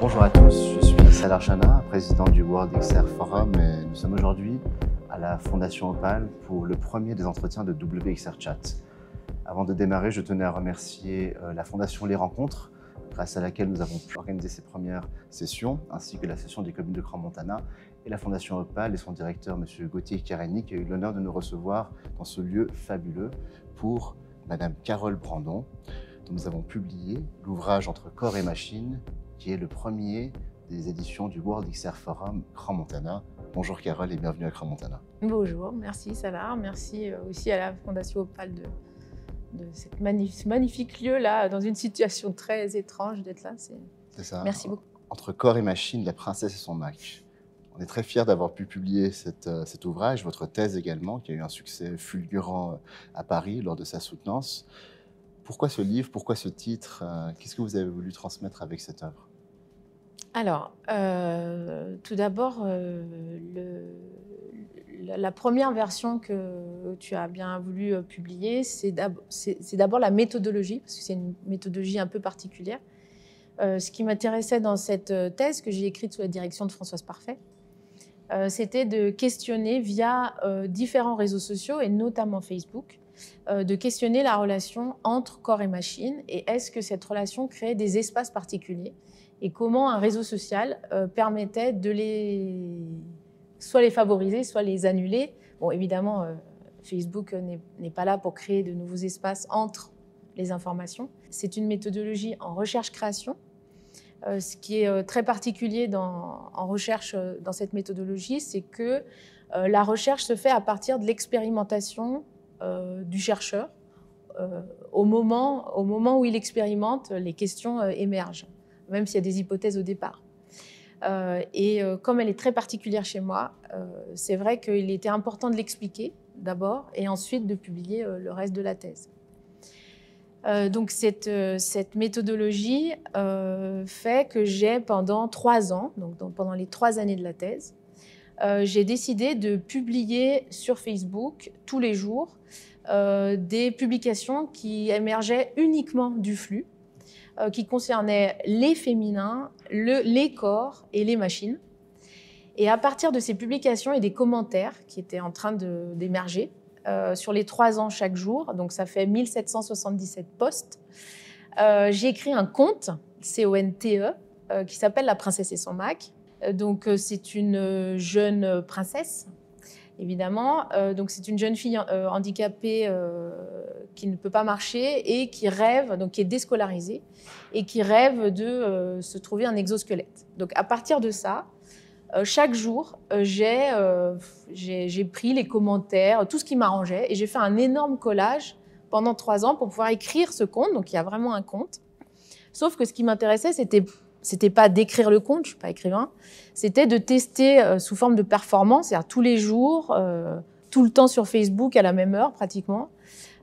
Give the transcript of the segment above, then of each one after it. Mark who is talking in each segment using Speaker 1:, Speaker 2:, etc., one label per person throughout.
Speaker 1: Bonjour à tous, je suis Salar Archana, président du World XR Forum et nous sommes aujourd'hui à la Fondation Opal pour le premier des entretiens de WXR Chat. Avant de démarrer, je tenais à remercier euh, la Fondation Les Rencontres, grâce à laquelle nous avons pu organiser ces premières sessions, ainsi que la session des communes de Grand Montana la Fondation Opal et son directeur, M. Gauthier Carani, qui a eu l'honneur de nous recevoir dans ce lieu fabuleux pour Madame Carole Brandon, dont nous avons publié l'ouvrage Entre corps et machine, qui est le premier des éditions du World XR Forum Grand Montana. Bonjour Carole et bienvenue à Grand Montana.
Speaker 2: Bonjour, merci Salar, merci euh, aussi à la Fondation Opal de, de cette ce magnifique lieu-là, dans une situation très étrange d'être là. C'est ça. Merci beaucoup.
Speaker 1: Entre corps et machine, la princesse et son match. On est très fiers d'avoir pu publier euh, cet ouvrage, votre thèse également, qui a eu un succès fulgurant euh, à Paris lors de sa soutenance. Pourquoi ce livre Pourquoi ce titre euh, Qu'est-ce que vous avez voulu transmettre avec cette œuvre
Speaker 2: Alors, tout d'abord, la première version que tu as bien voulu publier, c'est d'abord la méthodologie, parce que c'est une méthodologie un peu particulière. ce qui m'intéressait dans cette thèse que j'ai écrite sous la direction de Françoise Parfait, euh, c'était de questionner via euh, différents réseaux sociaux et notamment Facebook, euh, de questionner la relation entre corps et machine et est-ce que cette relation crée des espaces particuliers et comment un réseau social permettait de les soit les favoriser, soit les annuler. Bon, évidemment, Facebook n'est pas là pour créer de nouveaux espaces entre les informations. C'est une méthodologie en recherche-création euh, ce qui est euh, très particulier en recherche euh, dans cette méthodologie, c'est que la recherche se fait à partir de l'expérimentation du chercheur. au, moment, où il expérimente, les questions émergent, même s'il y a des hypothèses au départ. et comme elle est très particulière chez moi, c'est vrai qu'il était important de l'expliquer d'abord et ensuite de publier le reste de la thèse. Euh, donc cette, euh, méthodologie euh, fait que j'ai pendant trois ans, donc pendant les trois années de la thèse, j'ai décidé de publier sur Facebook tous les jours des publications qui émergeaient uniquement du flux, qui concernaient les féminins, les corps et les machines. Et à partir de ces publications et des commentaires qui étaient en train d'émerger, euh, sur les trois ans chaque jour, donc ça fait 1777 postes. Euh, j'ai écrit un conte, C-O-N-T-E, euh, qui s'appelle La princesse et son Mac. donc c'est une jeune princesse, évidemment. donc c'est une jeune fille handicapée qui ne peut pas marcher et qui rêve, donc qui est déscolarisée, et qui rêve de se trouver un exosquelette. Donc à partir de ça, euh, chaque jour, euh, euh, j'ai, pris les commentaires, tout ce qui m'arrangeait, et j'ai fait un énorme collage pendant trois ans pour pouvoir écrire ce compte. Donc il y a vraiment un compte. Sauf que ce qui m'intéressait, c'était c'était pas d'écrire le compte, je suis pas écrivain, c'était de tester sous forme de performance, c'est-à-dire tous les jours, tout le temps sur Facebook à la même heure pratiquement,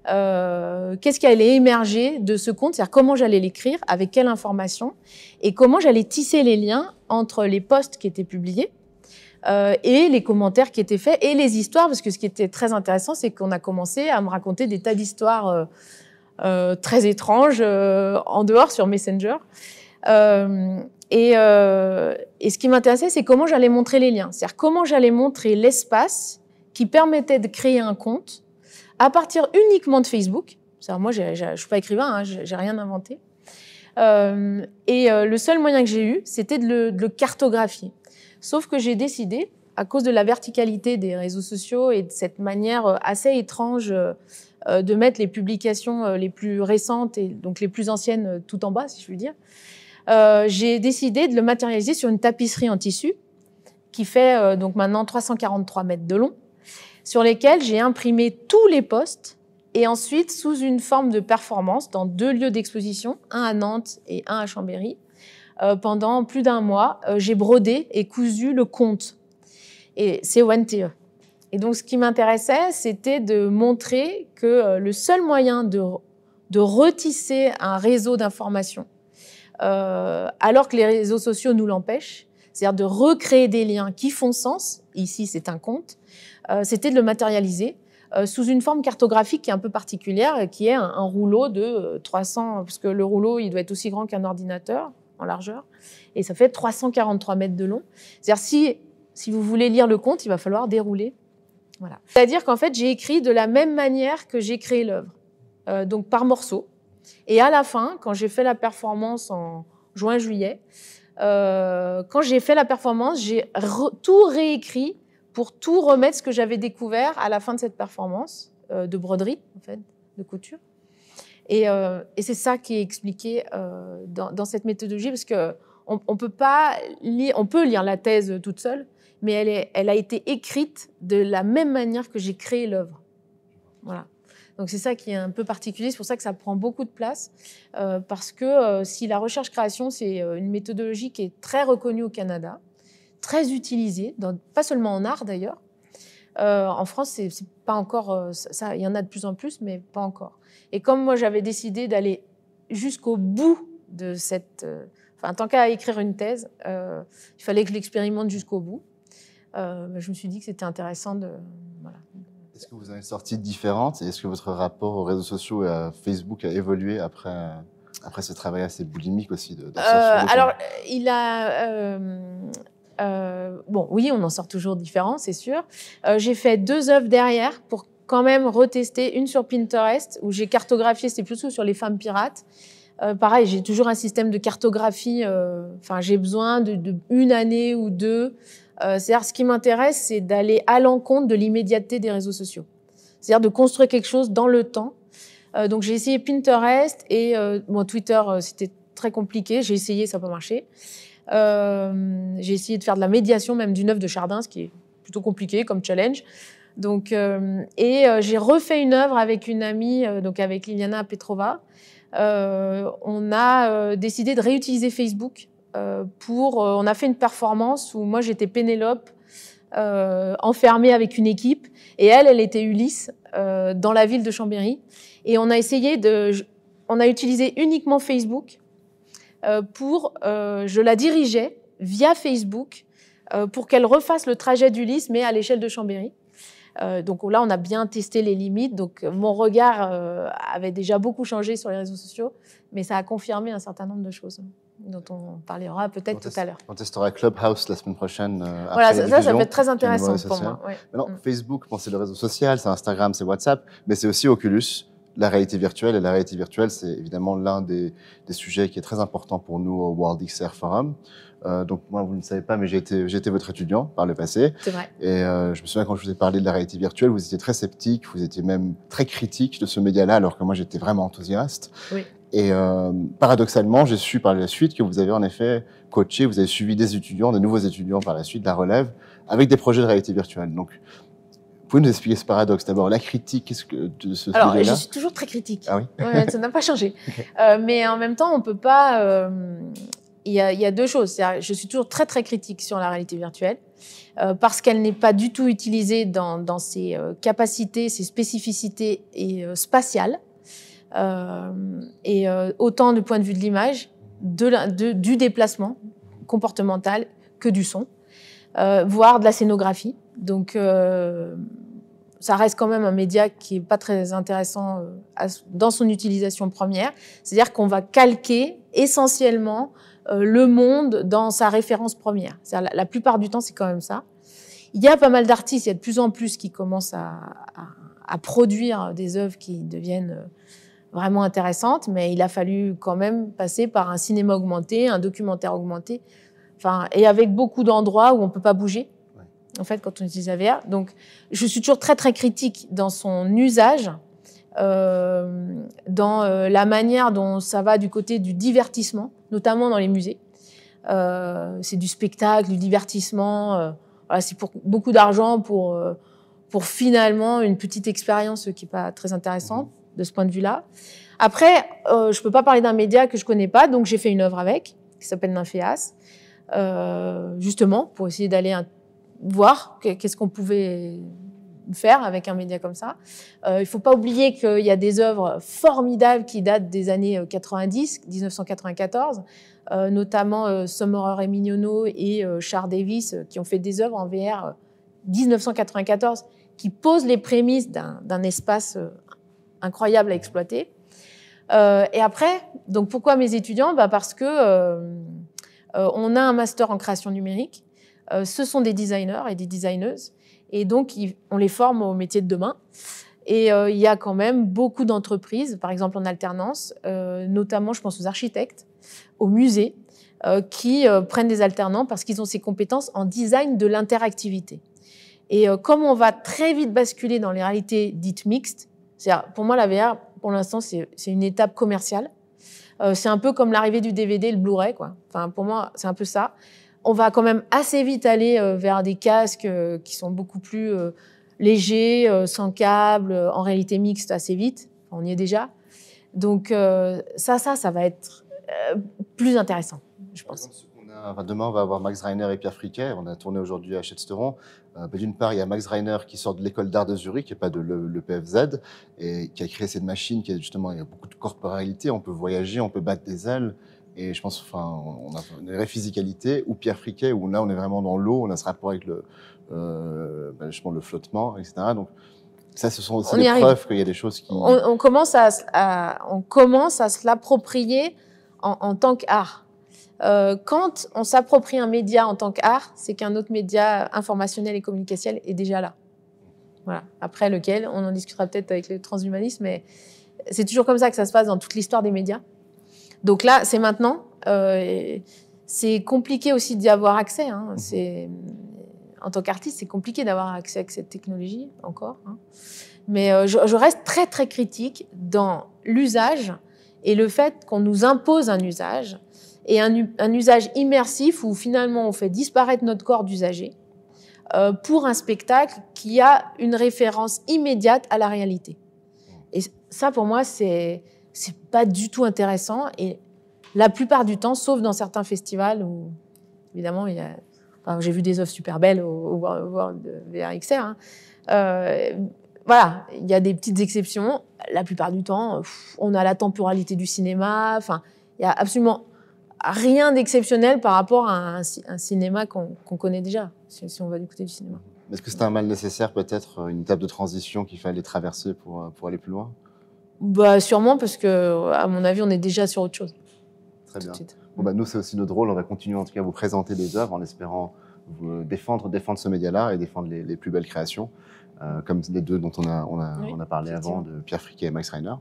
Speaker 2: euh, qu'est-ce qui allait émerger de ce compte, c'est-à-dire comment j'allais l'écrire, avec quelle information, et comment j'allais tisser les liens entre les posts qui étaient publiés euh, et les commentaires qui étaient faits et les histoires, parce que ce qui était très intéressant, c'est qu'on a commencé à me raconter des tas d'histoires euh, très étranges en dehors sur Messenger. Et, et, ce qui m'intéressait, c'est comment j'allais montrer les liens, c'est-à-dire comment j'allais montrer l'espace qui permettait de créer un compte à partir uniquement de Facebook. Moi, je ne suis pas écrivain, hein, j'ai rien inventé. Euh, et euh, le seul moyen que j'ai eu, c'était de, le cartographier. Sauf que j'ai décidé, à cause de la verticalité des réseaux sociaux et de cette manière euh, assez étrange de mettre les publications les plus récentes et donc les plus anciennes tout en bas, si je puis dire, j'ai décidé de le matérialiser sur une tapisserie en tissu qui fait donc maintenant 343 mètres de long sur lesquels j'ai imprimé tous les postes et ensuite sous une forme de performance dans deux lieux d'exposition, un à Nantes et un à Chambéry. Euh, pendant plus d'un mois, euh, j'ai brodé et cousu le compte. Et c'est au NTE. Et donc, ce qui m'intéressait, c'était de montrer que euh, le seul moyen de, de retisser un réseau d'informations, alors que les réseaux sociaux nous l'empêchent, c'est-à-dire de recréer des liens qui font sens, ici c'est un conte, euh, c'était de le matérialiser euh, sous une forme cartographique qui est un peu particulière, qui est un, rouleau de 300, euh, parce que le rouleau, il doit être aussi grand qu'un ordinateur en largeur, et ça fait 343 mètres de long. C'est-à-dire si, si vous voulez lire le conte, il va falloir dérouler. Voilà. C'est-à-dire qu'en fait, j'ai écrit de la même manière que j'ai créé l'œuvre, donc par morceaux. Et à la fin, quand j'ai fait la performance en juin-juillet, euh, quand j'ai fait la performance, j'ai tout réécrit pour tout remettre ce que j'avais découvert à la fin de cette performance euh, de broderie, en fait, de couture. Et, euh, c'est ça qui est expliqué dans, cette méthodologie, parce que on, peut pas lire, on peut lire la thèse toute seule, mais elle, elle a été écrite de la même manière que j'ai créé l'œuvre. Voilà. Donc c'est ça qui est un peu particulier, c'est pour ça que ça prend beaucoup de place, euh, parce que euh, si la recherche-création, c'est euh, une méthodologie qui est très reconnue au Canada, très utilisée, pas seulement en art d'ailleurs, en France, c'est pas encore ça. Il y en a de plus en plus, mais pas encore. Et comme moi, j'avais décidé d'aller jusqu'au bout de cette. enfin, tant qu'à écrire une thèse, il fallait que je l'expérimente jusqu'au bout. je me suis dit que c'était intéressant de, voilà, est-ce que vous avez
Speaker 1: sorti différentes et est-ce que votre rapport aux réseaux sociaux et à Facebook a évolué après, après ce travail assez boulimique aussi de, euh, Alors,
Speaker 2: il a. Euh, euh, bon, oui, on en sort toujours différent, c'est sûr. j'ai fait deux œuvres derrière pour quand même retester une sur Pinterest où j'ai cartographié, c'était plutôt sur les femmes pirates. pareil, j'ai toujours un système de cartographie. Enfin, j'ai besoin de, de, une année ou deux euh, c'est-à-dire, ce qui m'intéresse, c'est d'aller à l'encontre de l'immédiateté des réseaux sociaux. C'est-à-dire de construire quelque chose dans le temps. Euh, donc, j'ai essayé Pinterest et euh, Twitter, c'était très compliqué. J'ai essayé, ça n'a pas marché. j'ai essayé de faire de la médiation, même d'une œuvre de Chardin, ce qui est plutôt compliqué comme challenge. Donc, et j'ai refait une œuvre avec une amie, donc avec Liliana Petrova. on a décidé de réutiliser Facebook euh, euh, on a fait une performance où moi j'étais Pénélope euh, enfermée avec une équipe et elle, elle était Ulysse dans la ville de Chambéry. Et on a essayé de, on a utilisé uniquement Facebook pour, je la dirigeais via Facebook pour qu'elle refasse le trajet d'Ulysse mais à l'échelle de Chambéry. donc là, on a bien testé les limites. Donc mon regard avait déjà beaucoup changé sur les réseaux sociaux, mais ça a confirmé un certain nombre de choses dont on parlera peut-être tout à l'heure.
Speaker 1: On testera Clubhouse la semaine prochaine. Euh, voilà, ça, ça, peut être très intéressant pour moi. Mm. Facebook, c'est le réseau social, c'est Instagram, c'est WhatsApp, mais c'est aussi Oculus, la réalité virtuelle. Et la réalité virtuelle, c'est évidemment l'un des, sujets qui est très important pour nous au World XR Forum. Euh, donc, moi, vous ne savez pas, mais j'ai été, votre étudiant par le passé. C'est vrai. Et euh, je me souviens quand je vous ai parlé de la réalité virtuelle, vous étiez très sceptique, vous étiez même très critique de ce média-là, alors que moi, j'étais vraiment enthousiaste. Oui. Et euh, paradoxalement, j'ai su par la suite que vous avez en effet coaché, vous avez suivi des étudiants, de nouveaux étudiants par la suite, la relève, avec des projets de réalité virtuelle. Donc, pouvez nous expliquer ce paradoxe D'abord, la critique -ce de ce sujet-là Alors, je suis
Speaker 2: toujours très critique. Ah oui Ça n'a pas changé. Euh, mais en même temps, on ne peut pas... Euh, il, y a, deux choses. Je suis toujours très, très critique sur la réalité virtuelle parce qu'elle n'est pas du tout utilisée dans, dans ses capacités, ses spécificités et, spatiales. Euh, et euh, autant du point de vue de l'image, de, du déplacement comportemental que du son, euh, voire de la scénographie. Donc ça reste quand même un média qui est pas très intéressant dans son utilisation première. C'est-à-dire qu'on va calquer essentiellement le monde dans sa référence première. La plupart du temps, c'est quand même ça. Il y a pas mal d'artistes, il y a de plus en plus qui commencent à produire des œuvres qui deviennent vraiment intéressante, mais il a fallu quand même passer par un cinéma augmenté, un documentaire augmenté, enfin, et avec beaucoup d'endroits où on ne peut pas bouger, en fait, quand on utilise la VR. Donc, je suis toujours très, très critique dans son usage, euh, dans euh, la manière dont ça va du côté du divertissement, notamment dans les musées. Euh, c'est du spectacle, du divertissement. c'est pour beaucoup d'argent pour, pour finalement une petite expérience qui n'est pas très intéressante. Mmh de ce point de vue-là. Après, je euh, je peux pas parler d'un média que je connais pas, donc j'ai fait une œuvre avec, qui s'appelle Nymphéas, euh, justement, pour essayer d'aller voir qu'est-ce qu'on pouvait faire avec un média comme ça. Euh, il faut pas oublier qu'il y a des œuvres formidables qui datent des années 90, euh, 1994, notamment euh, Sommerer et Mignonneau et Char Davis, qui ont fait des œuvres en VR 1994, qui posent les prémices d'un espace incroyable à exploiter. Euh, et après, donc pourquoi mes étudiants bah Parce que euh, euh, on a un master en création numérique. ce sont des designers et des designeuses. Et donc, on les forme au métier de demain. Et il y a quand même beaucoup d'entreprises, par exemple en alternance, notamment je pense aux architectes, aux musées, qui prennent des alternants parce qu'ils ont ces compétences en design de l'interactivité. Et comme on va très vite basculer dans les réalités dites mixtes, pour moi, la VR, pour l'instant, c'est une étape commerciale. Euh, c'est un peu comme l'arrivée du DVD et le Blu-ray. Quoi. Enfin, pour moi, c'est un peu ça. On va quand même assez vite aller euh, vers des casques euh, qui sont beaucoup plus légers, sans câble, en réalité mixte assez vite. on y est déjà. Donc ça, ça, ça va être plus intéressant, je pense
Speaker 1: demain, on va avoir Max Reiner et Pierre Friquet. On a tourné aujourd'hui à Chesteron. Euh, ben, d'une part, il y a Max Reiner qui sort de l'école d'art de Zurich, et pas de l'EPFZ, et qui a créé cette machine qui a justement, il y a beaucoup de corporalité. On peut voyager, on peut battre des ailes. Et je pense, enfin, on a une vraie physicalité. Ou Pierre Friquet, où là, on est vraiment dans l'eau, on a ce rapport avec le, pense, euh, le flottement, etc. Donc, ça, ce sont aussi des preuves qu'il y a des choses
Speaker 2: qui. On, on commence à, on commence à se l'approprier en tant qu'art. Euh, quand on s'approprie un média en tant qu'art, c'est qu'un autre média informationnel et communicationnel est déjà là. Voilà. Après lequel, on en discutera peut-être avec le transhumanisme, mais c'est toujours comme ça que ça se passe dans toute l'histoire des médias. Donc là, c'est maintenant. Euh, c'est compliqué aussi d'y avoir accès. Hein. Mmh. en tant qu'artiste, c'est compliqué d'avoir accès à cette technologie encore. Hein. Mais euh, je, je, reste très très critique dans l'usage et le fait qu'on nous impose un usage et un, usage immersif où finalement on fait disparaître notre corps d'usager euh, pour un spectacle qui a une référence immédiate à la réalité. Et ça, pour moi, c'est c'est pas du tout intéressant. Et la plupart du temps, sauf dans certains festivals où, évidemment, il j'ai vu des œuvres super belles au, VRXR. Hein. Euh, voilà, il y a des petites exceptions. La plupart du temps, on a la temporalité du cinéma. Enfin, il y a absolument rien d'exceptionnel par rapport à un, cinéma qu'on connaît déjà, si, on va du côté du cinéma.
Speaker 1: Est-ce que c'est un mal nécessaire, peut-être, euh, une étape de transition qu'il fallait traverser pour, euh, pour aller plus loin
Speaker 2: bah, Sûrement, parce que, à mon avis, on est déjà sur autre chose.
Speaker 1: Très bien. Bon, bah, nous, c'est aussi notre rôle. On va continuer, en tout cas, à vous présenter des œuvres en espérant vous euh, défendre, défendre ce média-là et défendre les, plus belles créations, comme les deux dont on a, on a, on a parlé avant, de Pierre Friquet et Max Reiner.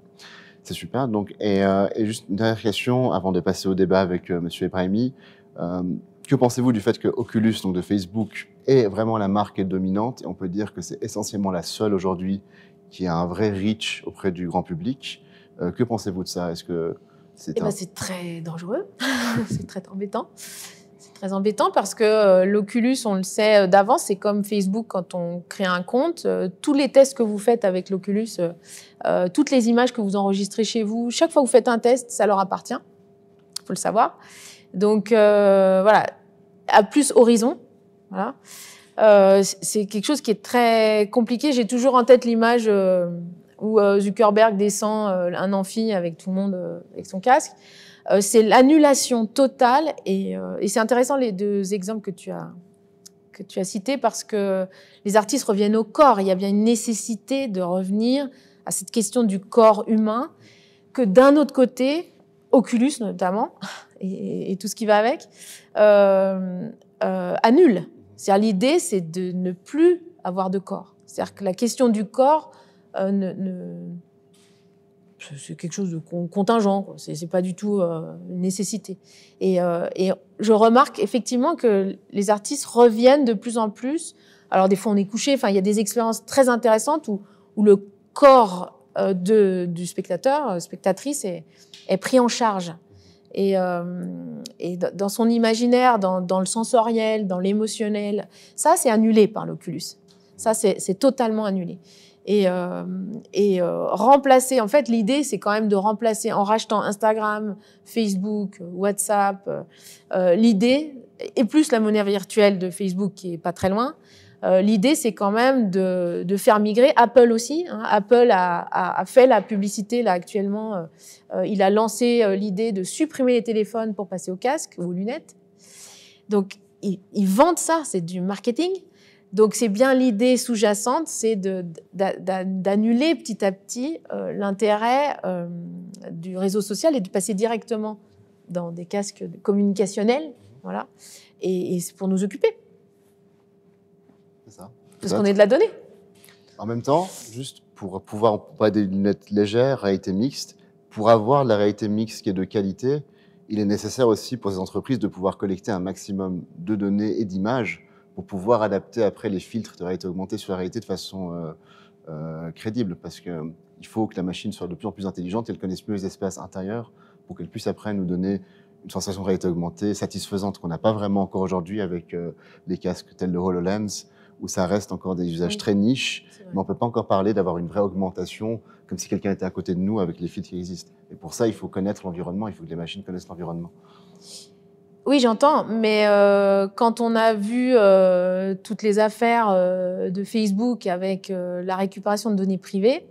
Speaker 1: C'est super. Donc, euh, et, juste une dernière question avant de passer au débat avec M. Euh, Monsieur Ebrahimi. Euh, que pensez-vous du fait que Oculus, donc de Facebook, est vraiment la marque dominante et on peut dire que c'est essentiellement la seule aujourd'hui qui a un vrai reach auprès du grand public. que pensez-vous de ça Est-ce que
Speaker 2: c'est eh ben, c'est très dangereux, c'est très embêtant embêtant parce que euh, l'Oculus, on le sait euh, d'avance, c'est comme Facebook quand on crée un compte. Euh, tous les tests que vous faites avec l'Oculus, toutes les images que vous enregistrez chez vous, chaque fois que vous faites un test, ça leur appartient. Il faut le savoir. Donc voilà, à plus horizon. Voilà. c'est quelque chose qui est très compliqué. J'ai toujours en tête l'image où Zuckerberg descend un amphi avec tout le monde avec son casque. Euh, c'est l'annulation totale, euh, et, c'est intéressant les deux exemples que tu as que tu as cités parce que les artistes reviennent au corps. Il y a bien une nécessité de revenir à cette question du corps humain que d'un autre côté, Oculus notamment et, tout ce qui va avec euh, annule. C'est-à-dire l'idée, c'est de ne plus avoir de corps. C'est-à-dire que la question du corps ne c'est quelque chose de contingent, ce n'est pas du tout euh, une nécessité. Euh, et, je remarque effectivement que les artistes reviennent de plus en plus. Alors des fois on est couché, enfin il y a des expériences très intéressantes où, le corps euh, du spectateur, spectatrice est, pris en charge. Et, dans son imaginaire, dans le sensoriel, dans l'émotionnel, ça c'est annulé par l'Oculus. Ça c'est totalement annulé et, euh, euh, remplacer. En fait, l'idée, c'est quand même de remplacer en rachetant Instagram, Facebook, WhatsApp. Euh, l'idée, et plus la monnaie virtuelle de Facebook qui est pas très loin, l'idée, c'est quand même de, faire migrer Apple aussi. Hein. Apple a, fait la publicité là actuellement. il a lancé l'idée de supprimer les téléphones pour passer au casque ou aux lunettes. Donc, ils vendent ça, c'est du marketing. Donc c'est bien l'idée sous-jacente, c'est d'annuler petit à petit euh, l'intérêt euh, du réseau social et de passer directement dans des casques communicationnels, voilà, et, c'est pour nous occuper. C'est ça. Parce qu'on est de la donnée.
Speaker 1: En même temps, juste pour pouvoir, pas des lunettes légères, réalité mixte, pour avoir la réalité mixte qui est de qualité, il est nécessaire aussi pour ces entreprises de pouvoir collecter un maximum de données et d'images pour pouvoir adapter après les filtres de réalité augmentée sur la réalité de façon euh, euh, crédible, parce qu'il euh, faut que la machine soit de plus en plus intelligente, qu'elle connaisse mieux les espaces intérieurs pour qu'elle puisse après nous donner une sensation de réalité augmentée satisfaisante qu'on n'a pas vraiment encore aujourd'hui avec les casques tels de HoloLens, où ça reste encore des usages très niches, mais on ne peut pas encore parler d'avoir une vraie augmentation, comme si quelqu'un était à côté de nous avec les filtres qui existent. Et pour ça, il faut connaître l'environnement, il faut que les machines connaissent l'environnement.
Speaker 2: Oui, j'entends, mais euh, quand on a vu euh, toutes les affaires euh, de Facebook avec la récupération de données privées,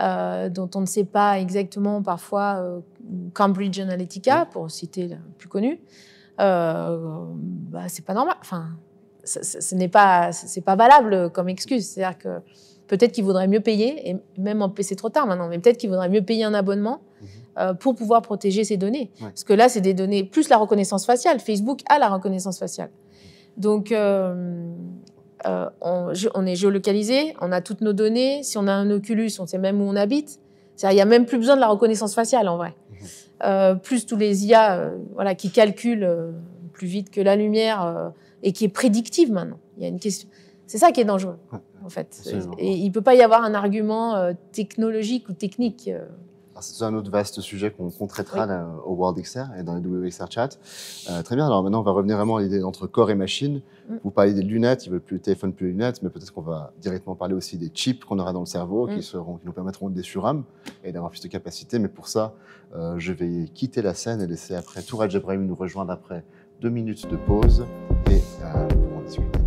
Speaker 2: dont on ne sait pas exactement parfois Cambridge Analytica, pour citer la plus connue, bah, c'est pas normal. Enfin, ce n'est pas, c'est pas valable comme excuse. C'est-à-dire que peut-être qu'il vaudrait mieux payer, et même en PC trop tard maintenant, mais peut-être qu'il vaudrait mieux payer un abonnement. Mhm. Euh, pour pouvoir protéger ces données. Parce que là, c'est des données, plus la reconnaissance faciale. Facebook a la reconnaissance faciale. Donc, euh, euh, on, est géolocalisé, on a toutes nos données. Si on a un Oculus, on sait même où on habite. Il n'y a même plus besoin de la reconnaissance faciale, en vrai. Mhm. plus tous les IA voilà, qui calculent plus vite que la lumière et qui est prédictive maintenant. Il y a une question. C'est ça qui est dangereux, en fait. Et il ne peut pas y avoir un argument technologique ou technique.
Speaker 1: C'est un autre vaste sujet qu'on traitera au World XR et dans les WXR chat. Euh, très bien, alors maintenant on va revenir vraiment à l'idée entre corps et machine. Mm. Vous parlez des lunettes, ils veulent plus le téléphone, plus les lunettes, mais peut-être qu'on va directement parler aussi des chips qu'on aura dans le cerveau qui, mm. seront, qui nous permettront des sur et d'avoir plus de capacité. Mais pour ça, euh, je vais quitter la scène et laisser après Tourad Jabrahim nous rejoindre après deux minutes de pause et euh, va discuter.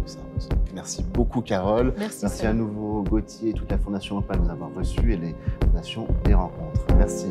Speaker 1: Merci beaucoup, Carole. Merci, à nouveau, Gauthier et toute la Fondation Opal de nous avoir reçus et les fondations des rencontres. Merci.